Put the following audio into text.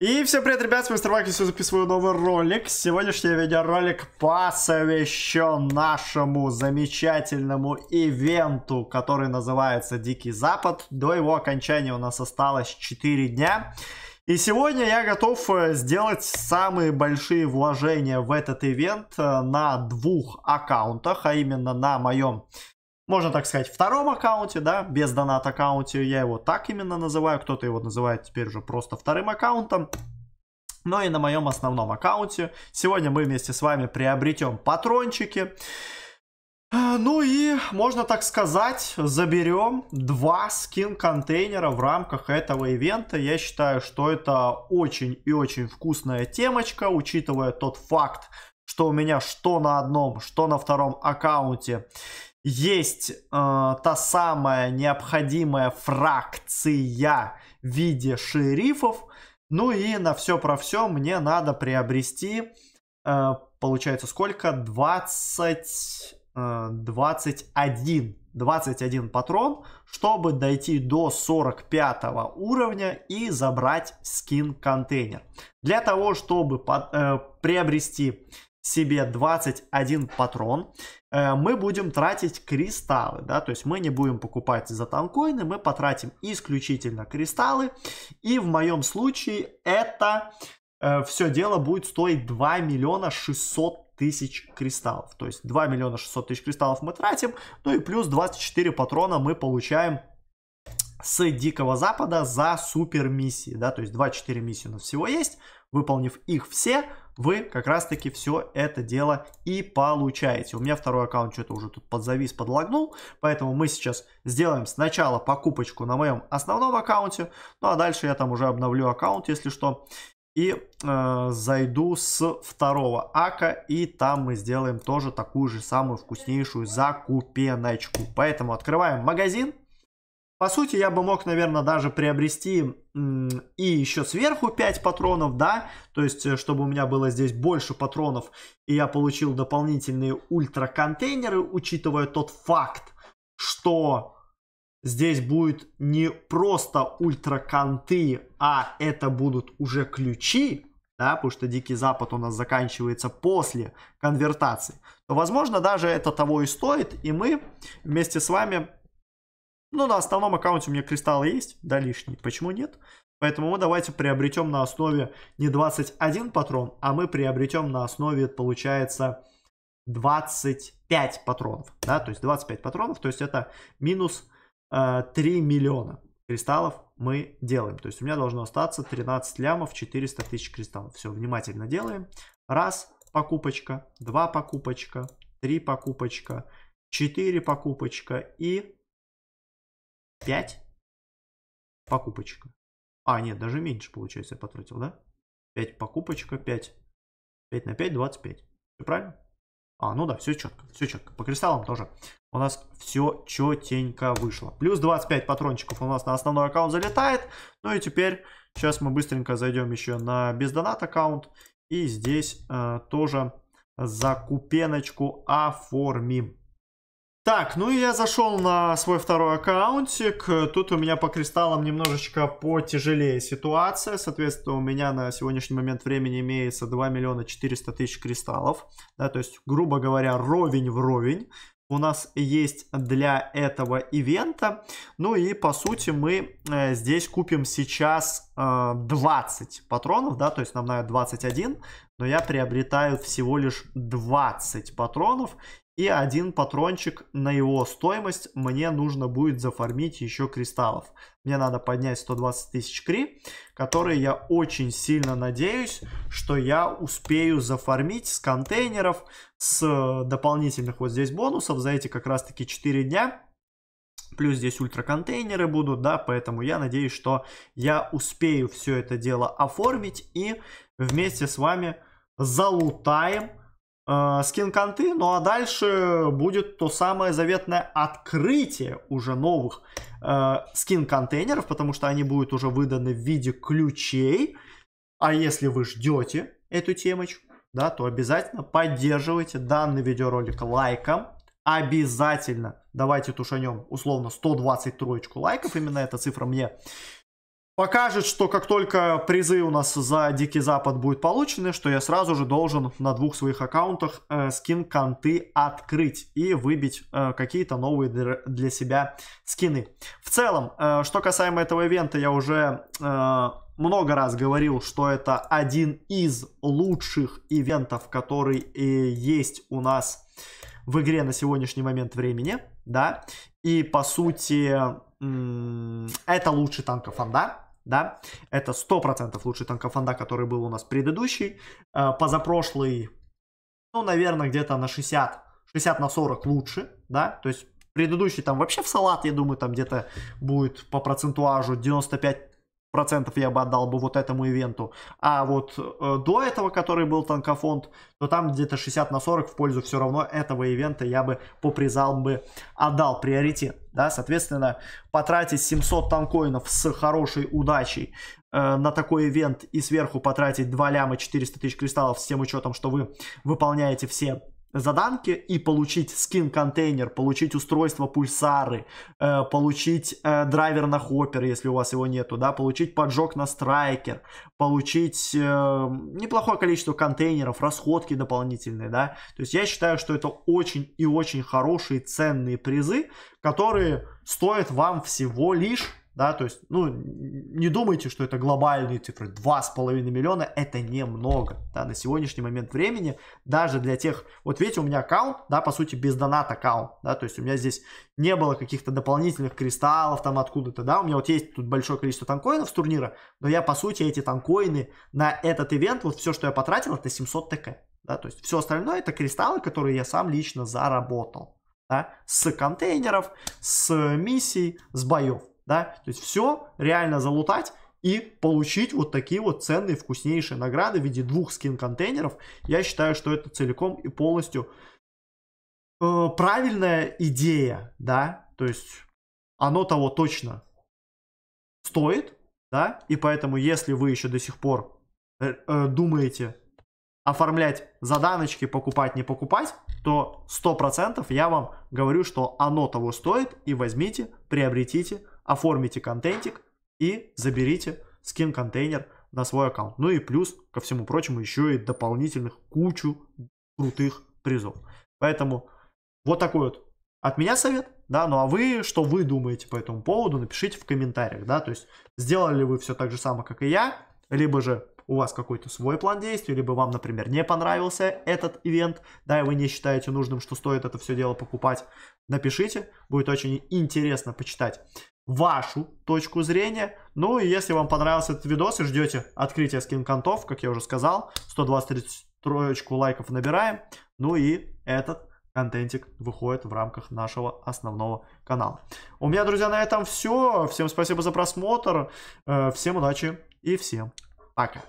И всем привет, ребят, с вами Старвакис, я записываю новый ролик. Сегодняшний видеоролик посвящен нашему замечательному ивенту, который называется Дикий Запад. До его окончания у нас осталось 4 дня. И сегодня я готов э, сделать самые большие вложения в этот ивент э, на двух аккаунтах, а именно на моем можно так сказать, втором аккаунте, да, без донат аккаунте, я его так именно называю, кто-то его называет теперь уже просто вторым аккаунтом, но ну и на моем основном аккаунте. Сегодня мы вместе с вами приобретем патрончики. Ну и, можно так сказать, заберем два скин-контейнера в рамках этого ивента. Я считаю, что это очень и очень вкусная темочка, учитывая тот факт, что у меня что на одном, что на втором аккаунте есть э, та самая необходимая фракция в виде шерифов. Ну и на все про все мне надо приобрести, э, получается, сколько? 20, э, 21, 21 патрон, чтобы дойти до 45 уровня и забрать скин-контейнер. Для того, чтобы под, э, приобрести себе 21 патрон, э, мы будем тратить кристаллы, да, то есть мы не будем покупать за танкоины, мы потратим исключительно кристаллы, и в моем случае это э, все дело будет стоить 2 миллиона 600 тысяч кристаллов, то есть 2 миллиона 600 тысяч кристаллов мы тратим, ну и плюс 24 патрона мы получаем с Дикого Запада за супер миссии, да, то есть 24 миссии у нас всего есть, Выполнив их все, вы как раз-таки все это дело и получаете. У меня второй аккаунт что-то уже тут подзавис, подлогнул, поэтому мы сейчас сделаем сначала покупочку на моем основном аккаунте, ну а дальше я там уже обновлю аккаунт, если что, и э, зайду с второго ака, и там мы сделаем тоже такую же самую вкуснейшую закупеночку. Поэтому открываем магазин. По сути, я бы мог, наверное, даже приобрести и еще сверху 5 патронов, да, то есть, э, чтобы у меня было здесь больше патронов, и я получил дополнительные ультра-контейнеры, учитывая тот факт, что здесь будет не просто ультра-конты, а это будут уже ключи, да, потому что Дикий Запад у нас заканчивается после конвертации, то, возможно, даже это того и стоит, и мы вместе с вами ну, на основном аккаунте у меня кристаллы есть, да, лишний. Почему нет? Поэтому мы давайте приобретем на основе не 21 патрон, а мы приобретем на основе, получается, 25 патронов. Да, то есть 25 патронов, то есть это минус э, 3 миллиона кристаллов мы делаем. То есть у меня должно остаться 13 лямов, 400 тысяч кристаллов. Все, внимательно делаем. Раз покупочка, два покупочка, три покупочка, четыре покупочка и 5 покупочка. А, нет, даже меньше, получается, я потратил, да? 5 покупочка, 5. 5 на 5, 25. Все правильно? А, ну да, все четко, все четко. По кристаллам тоже у нас все четенько вышло. Плюс 25 патрончиков у нас на основной аккаунт залетает. Ну и теперь, сейчас мы быстренько зайдем еще на бездонат аккаунт. И здесь э, тоже закупеночку оформим. Так, ну и я зашел на свой второй аккаунтик. Тут у меня по кристаллам немножечко потяжелее ситуация. Соответственно, у меня на сегодняшний момент времени имеется 2 миллиона 400 тысяч кристаллов. Да, то есть, грубо говоря, ровень в ровень. У нас есть для этого ивента. Ну и по сути мы э, здесь купим сейчас 20 э, патронов, да, то есть нам надо 21 но я приобретаю всего лишь 20 патронов, и один патрончик на его стоимость мне нужно будет зафармить еще кристаллов. Мне надо поднять 120 тысяч кри, которые я очень сильно надеюсь, что я успею зафармить с контейнеров, с э, дополнительных вот здесь бонусов за эти как раз таки 4 дня. Плюс здесь ультраконтейнеры будут, да, поэтому я надеюсь, что я успею все это дело оформить и вместе с вами залутаем Э, скин конты, ну а дальше будет то самое заветное открытие уже новых э, скин контейнеров, потому что они будут уже выданы в виде ключей. А если вы ждете эту темочку, да, то обязательно поддерживайте данный видеоролик лайком. Обязательно давайте тушанем условно 120 троечку лайков, именно эта цифра мне покажет, что как только призы у нас за Дикий Запад будут получены, что я сразу же должен на двух своих аккаунтах э, скин конты открыть и выбить э, какие-то новые для, себя скины. В целом, э, что касаемо этого ивента, я уже э, много раз говорил, что это один из лучших ивентов, который э, есть у нас в игре на сегодняшний момент времени, да, и по сути это лучший танка фонда, да, это 100% лучший танкофанда, который был у нас предыдущий, э, позапрошлый, ну, наверное, где-то на 60, 60 на 40 лучше, да, то есть предыдущий там вообще в салат, я думаю, там где-то будет по процентуажу 95 процентов я бы отдал бы вот этому ивенту. А вот э, до этого, который был танкофонд, то там где-то 60 на 40 в пользу все равно этого ивента я бы по призам бы отдал приоритет. Да, соответственно, потратить 700 танкоинов с хорошей удачей э, на такой ивент и сверху потратить 2 ляма 400 тысяч кристаллов с тем учетом, что вы выполняете все заданки и получить скин контейнер, получить устройство пульсары, э, получить э, драйвер на хоппер, если у вас его нету, да, получить поджог на страйкер, получить э, неплохое количество контейнеров, расходки дополнительные, да. То есть я считаю, что это очень и очень хорошие ценные призы, которые стоят вам всего лишь да, то есть, ну, не думайте, что это глобальные цифры, 2,5 миллиона, это немного, да, на сегодняшний момент времени, даже для тех, вот видите, у меня аккаунт, да, по сути, без доната аккаунт, да, то есть у меня здесь не было каких-то дополнительных кристаллов там откуда-то, да, у меня вот есть тут большое количество танкоинов с турнира, но я, по сути, эти танкоины на этот ивент, вот все, что я потратил, это 700 ТК, да, то есть все остальное это кристаллы, которые я сам лично заработал, да, с контейнеров, с миссий, с боев да, то есть все реально залутать и получить вот такие вот ценные, вкуснейшие награды в виде двух скин-контейнеров. Я считаю, что это целиком и полностью э, правильная идея, да, то есть оно того точно стоит, да, и поэтому, если вы еще до сих пор э, э, думаете оформлять заданочки, покупать, не покупать, то 100% я вам говорю, что оно того стоит, и возьмите, приобретите, оформите контентик и заберите скин контейнер на свой аккаунт. Ну и плюс, ко всему прочему, еще и дополнительных кучу крутых призов. Поэтому вот такой вот от меня совет, да, ну а вы, что вы думаете по этому поводу, напишите в комментариях, да, то есть сделали ли вы все так же самое, как и я, либо же у вас какой-то свой план действий, либо вам, например, не понравился этот ивент, да, и вы не считаете нужным, что стоит это все дело покупать, напишите, будет очень интересно почитать вашу точку зрения. Ну и если вам понравился этот видос и ждете открытия скин-контов, как я уже сказал, 123 лайков набираем. Ну и этот контентик выходит в рамках нашего основного канала. У меня, друзья, на этом все. Всем спасибо за просмотр. Э, всем удачи и всем пока.